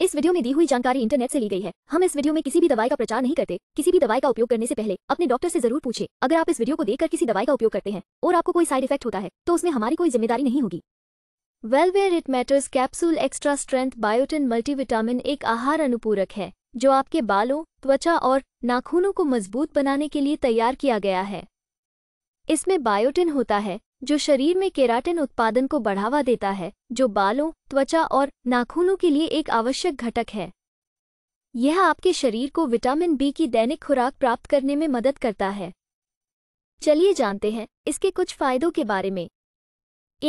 इस वीडियो में दी हुई जानकारी इंटरनेट से ली गई है हम इस वीडियो में किसी भी दवाई का प्रचार नहीं करते किसी भी दवाई का उपयोग करने से पहले अपने डॉक्टर से जरूर पूछे अगर आप इस वीडियो को देखकर किसी दवाई का उपयोग करते हैं और आपको कोई साइड इफेक्ट होता है तो उसमें हमारी कोई जिम्मेदारी नहीं होगी wellwear it matters capsule extra strength biotin multivitamin एक आहार अनुपूरक है जो आपके बालों त्वचा और नाखूनों को मजबूत बनाने के लिए तैयार किया गया है इसमें बायोटिन होता है जो शरीर में केराटिन उत्पादन को बढ़ावा देता है जो बालों त्वचा और नाखूनों के लिए एक आवश्यक घटक है यह आपके शरीर को विटामिन बी की दैनिक खुराक प्राप्त करने में मदद करता है चलिए जानते हैं इसके कुछ फायदों के बारे में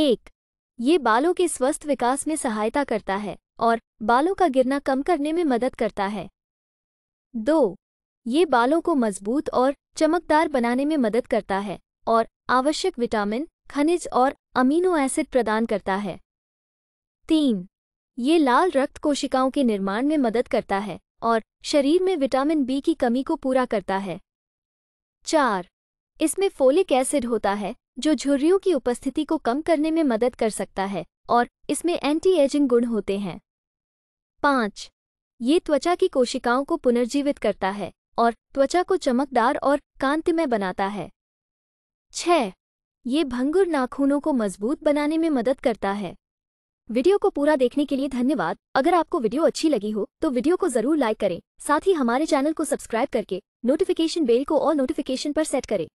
एक ये बालों के स्वस्थ विकास में सहायता करता है और बालों का गिरना कम करने में मदद करता है दो ये बालों को मजबूत और चमकदार बनाने में मदद करता है और आवश्यक विटामिन खनिज और अमीनो एसिड प्रदान करता है तीन ये लाल रक्त कोशिकाओं के निर्माण में मदद करता है और शरीर में विटामिन बी की कमी को पूरा करता है चार इसमें फोलिक एसिड होता है जो झुर्रियों की उपस्थिति को कम करने में मदद कर सकता है और इसमें एंटी एजिंग गुण होते हैं पाँच ये त्वचा की कोशिकाओं को पुनर्जीवित करता है और त्वचा को चमकदार और कांतिमय बनाता है छह ये भंगुर नाखूनों को मजबूत बनाने में मदद करता है वीडियो को पूरा देखने के लिए धन्यवाद अगर आपको वीडियो अच्छी लगी हो तो वीडियो को जरूर लाइक करें साथ ही हमारे चैनल को सब्सक्राइब करके नोटिफिकेशन बेल को और नोटिफिकेशन पर सेट करें